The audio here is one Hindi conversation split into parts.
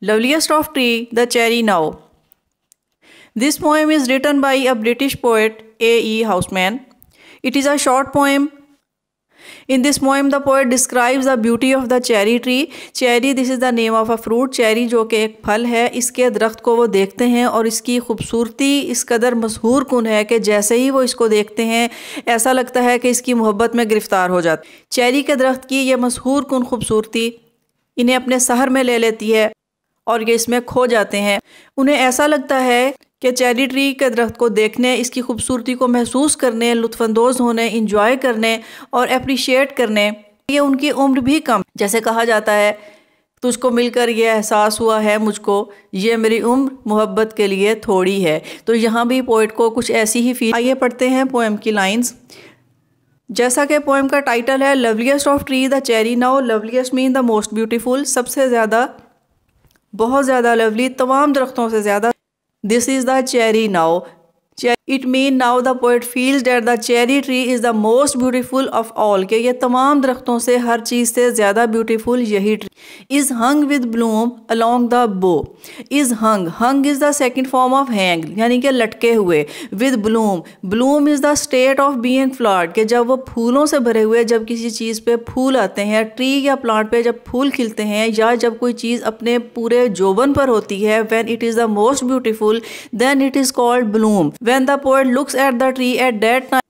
Loveliest of Tree, The Cherry Now. This poem is written by a British poet A. E. Houseman. It is a short poem. In this poem, the poet describes the beauty of the cherry tree. Cherry, this is the name of a fruit. Cherry jo ke ek phal hai iske drakht ko wo dekhte hain aur iski khoobsurti is qadar mashhoor kun hai ke jaise hi wo isko dekhte hain aisa lagta hai ke iski mohabbat mein गिरफ्तार ho jata cherry ke drakht ki ye mashhoor kun khoobsurti इन्हें अपने शहर में ले लेती है और ये इसमें खो जाते हैं उन्हें ऐसा लगता है कि चेरी ट्री के दरख्त को देखने इसकी खूबसूरती को महसूस करने लुफानंदोज़ होने इंजॉय करने और अप्रिशिएट करने ये उनकी उम्र भी कम जैसे कहा जाता है तुझको मिलकर यह एहसास हुआ है मुझको ये मेरी उम्र मोहब्बत के लिए थोड़ी है तो यहाँ भी पोइट को कुछ ऐसी ही फील आइए पढ़ते हैं पोएम की लाइंस जैसा कि पोएम का टाइटल है loveliest of tree the cherry now loveliest mean the most beautiful सबसे ज़्यादा बहुत ज़्यादा लवली तमाम दरख्तों से ज़्यादा this is the cherry cherry it mean now the poet feels that the cherry tree is the most beautiful of all के ये तमाम दरख्तों से हर चीज़ से ज़्यादा ब्यूटीफुल यही tree is hung with bloom along the bough is hung hung is the second form of hang यानी कि लटके हुए with bloom bloom is the state of being flat के जब वो फूलों से भरे हुए जब किसी चीज़ पे फूल आते हैं ट्री या प्लांट पे जब फूल खिलते हैं या जब कोई चीज़ अपने पूरे जोबन पर होती है when it is the most beautiful then it is called bloom when the poet looks at the tree at that time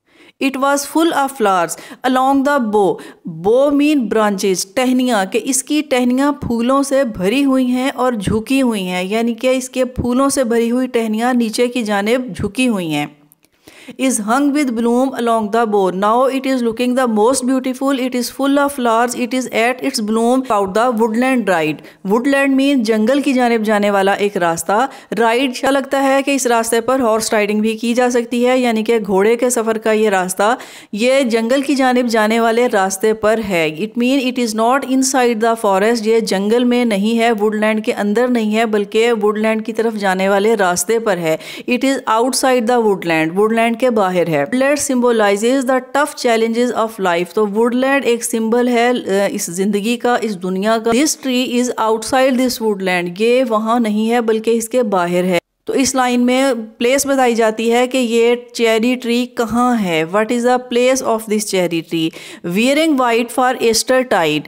it was full of flowers along the bough bough mean branches टहनियाँ कि इसकी टहनियाँ फूलों से भरी हुई हैं और झुकी हुई हैं यानी कि इसके फूलों से भरी हुई टहनियाँ नीचे की जानेब झुकी हुई हैं is hung with bloom along the bore. Now it is looking the most beautiful. It is full of flowers. It is at its bloom about the woodland ride. Woodland means जंगल की जानब जाने वाला एक रास्ता राइड अच्छा लगता है कि इस रास्ते पर हॉर्स राइडिंग भी की जा सकती है यानी कि घोड़े के सफ़र का ये रास्ता ये जंगल की जानब जाने वाले रास्ते पर है it mean it is not inside the forest ये जंगल में नहीं है वुडलैंड के अंदर नहीं है बल्कि वुडलैंड की तरफ जाने वाले रास्ते पर है it is outside the woodland woodland के बाहर है woodland symbolises the tough challenges of life तो वुडलैंड एक सिम्बल है इस जिंदगी का इस दुनिया का this tree is outside this woodland ये वहाँ नहीं है बल्कि इसके बाहर है तो इस लाइन में प्लेस बताई जाती है कि ये चेरी ट्री कहाँ है what is the place of this cherry tree wearing white for Eastertide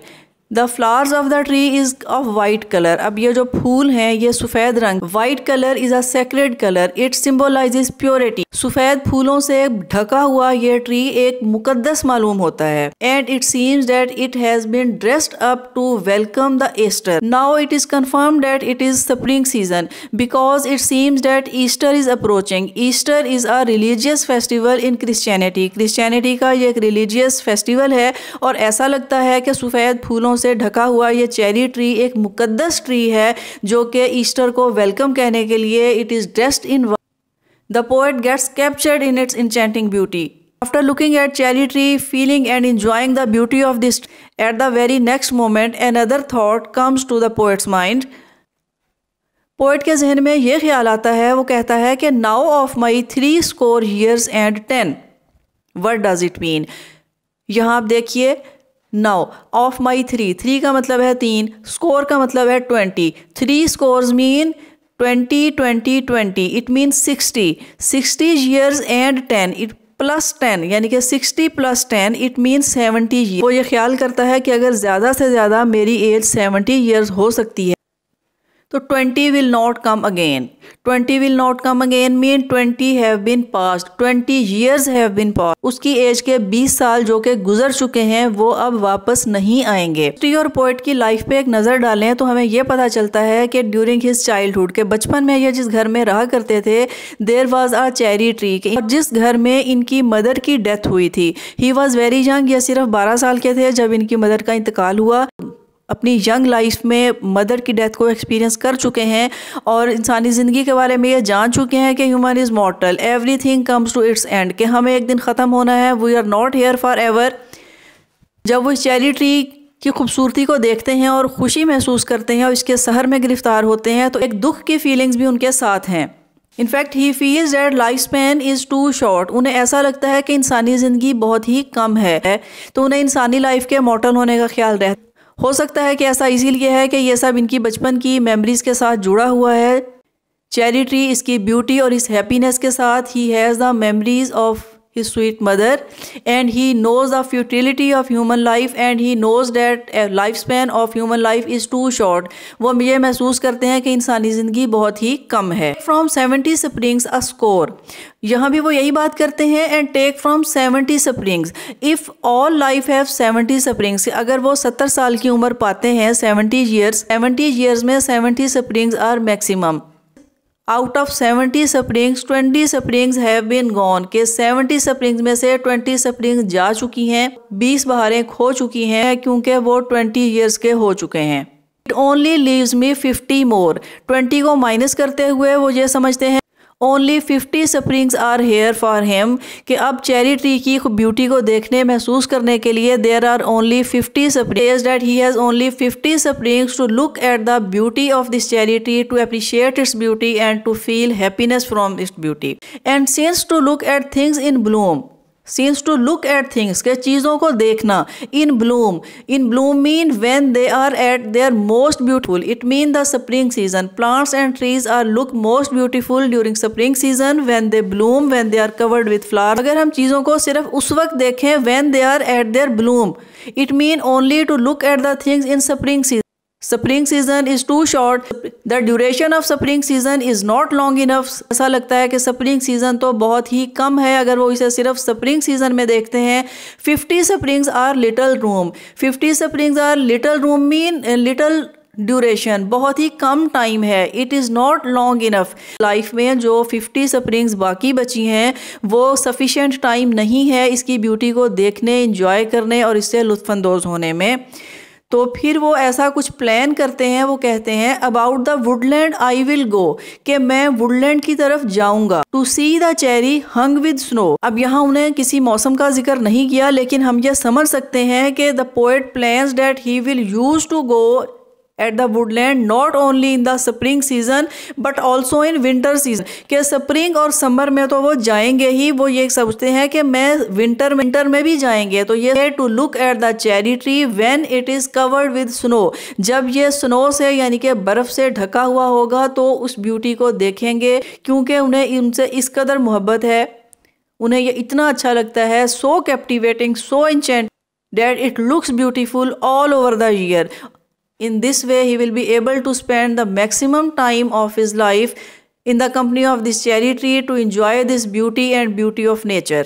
the flowers of the tree is of white colour अब ये जो फूल हैं ये सफेद रंग white colour is a sacred colour it symbolise purity सफेद फूलों से ढका हुआ ये ट्री एक मुकदस मालूम होता है and it seems that it has been dressed up to welcome the Easter now it is confirm that it is spring season because it seems that Easter is approaching Easter is a religious festival in Christianity Christianity का ये एक रिलीजियस फेस्टिवल है और ऐसा लगता है कि सफेद फूलों से ढका हुआ ये चेरी ट्री एक मुकद्दस ट्री है जो कि ईस्टर को वेलकम कहने के लिए it is dressed in the poet gets captured in its enchanting beauty After looking at cherry tree, feeling and enjoying the beauty of this, at the very next moment another thought comes to the poet's mind. poet के जहन में ये ख्याल आता है वो कहता है कि now of my three score years and ten what does it mean यहाँ आप देखिए now of my three three का मतलब है तीन स्कोर का मतलब है twenty three score mean twenty twenty twenty it mean sixty sixty years and ten it plus ten यानी कि sixty plus ten it mean seventy वो ये ख्याल करता है कि अगर ज़्यादा से ज़्यादा मेरी एज सेवेंटी ईयर्स हो सकती है तो twenty will not come again twenty will not come again mean twenty have been past twenty years have been past उसकी एज के बीस साल जो के गुजर चुके हैं वो अब वापस नहीं आएंगे हिस्ट्री और पोइट की लाइफ पे एक नज़र डालें तो हमें ये पता चलता है कि ड्यूरिंग हिज चाइल्डहुड के बचपन में यह जिस घर में रहा करते थे there was a cherry tree और जिस घर में इनकी मदर की डेथ हुई थी ही वॉज वेरी यंग या सिर्फ बारह साल के थे जब इनकी मदर का इंतकाल हुआ अपनी यंग लाइफ में मदर की डेथ को एक्सपीरियंस कर चुके हैं और इंसानी ज़िंदगी के बारे में ये जान चुके हैं कि human is mortal every thing comes to its end कि हमें एक दिन ख़त्म होना है we are not here for ever जब वो चैरिटी की खूबसूरती को देखते हैं और खुशी महसूस करते हैं और इसके सहर में गिरफ्तार होते हैं तो एक दुख की फीलिंग्स भी उनके साथ हैं in fact he feels that life span is too short उन्हें ऐसा लगता है कि इंसानी ज़िंदगी बहुत ही कम है तो उन्हें इंसानी लाइफ के मॉटल होने का ख्याल रहता हो सकता है कि ऐसा इसीलिए है कि यह सब इनकी बचपन की मेमोरीज़ के साथ जुड़ा हुआ है चैरिटी इसकी ब्यूटी और इस हैप्पीनेस के साथ he has the memories of his sweet mother and he knows the futility of human life and he knows that life span of human life is too short वो ये महसूस करते हैं कि इंसानी ज़िंदगी बहुत ही कम है from seventy springs a score यहाँ भी वो यही बात करते हैं and take from seventy springs if all life have seventy springs अगर वो सत्तर साल की उम्र पाते हैं सेवेंटी ईयर्स सेवेंटी ईयर्स में seventy springs are maximum out of seventy springs twenty springs have been gone के सेवेंटी स्प्रिंग्स में से ट्वेंटी स्प्रिंग्स जा चुकी हैं बीस बहारें खो चुकी हैं क्योंकि वो ट्वेंटी ईयर्स के हो चुके हैं it only leaves me fifty more twenty को माइनस करते हुए वो ये समझते हैं only 50 springs are here for him ke ab cherry tree ki beauty ko dekhne mehsoos karne ke liye there are only 50 springs that he has only 50 springs to look at the beauty of this cherry tree to appreciate its beauty and to feel happiness from its beauty and since to look at things in bloom seems to look at things के चीज़ों को देखना in bloom in bloom mean when they are at their most beautiful it mean the spring season plants and trees are look most beautiful during spring season when they bloom when they are covered with flower अगर हम चीज़ों को सिर्फ उस वक्त देखें when they are at their bloom it mean only to look at the things in spring season spring season is too short the duration of spring season is not long enough ऐसा लगता है कि स्प्रिंग सीजन तो बहुत ही कम है अगर वो इसे सिर्फ स्प्रिंग सीजन में देखते हैं fifty springs are little room fifty springs are little room mean little duration बहुत ही कम टाइम है it is not long enough life में जो 50 स्प्रिंग्स बाकी बची हैं वो सफिशेंट टाइम नहीं है इसकी ब्यूटी को देखने इंजॉय करने और इससे लुफानंदोज होने में तो फिर वो ऐसा कुछ प्लान करते हैं वो कहते हैं about the woodland I will go कि मैं वुडलैंड की तरफ जाऊंगा to see the cherry hung with snow अब यहाँ उन्हें किसी मौसम का जिक्र नहीं किया लेकिन हम यह समझ सकते हैं कि the poet plan that he will use to go at the woodland not only in the spring season but also in winter season के स्प्रिंग और समर में तो वो जाएंगे ही वो ये सोचते हैं कि मैं विंटर विंटर में भी जाएंगे तो ये to look at the cherry tree when it is covered with snow जब ये स्नो से यानी कि बर्फ से ढका हुआ होगा तो उस ब्यूटी को देखेंगे क्योंकि उन्हें उनसे इस कदर मोहब्बत है उन्हें ये इतना अच्छा लगता है so captivating so enchant that it looks beautiful all over the year In this way, he will be able to spend the maximum time of his life in the company of this cherry tree to enjoy this beauty and beauty of nature.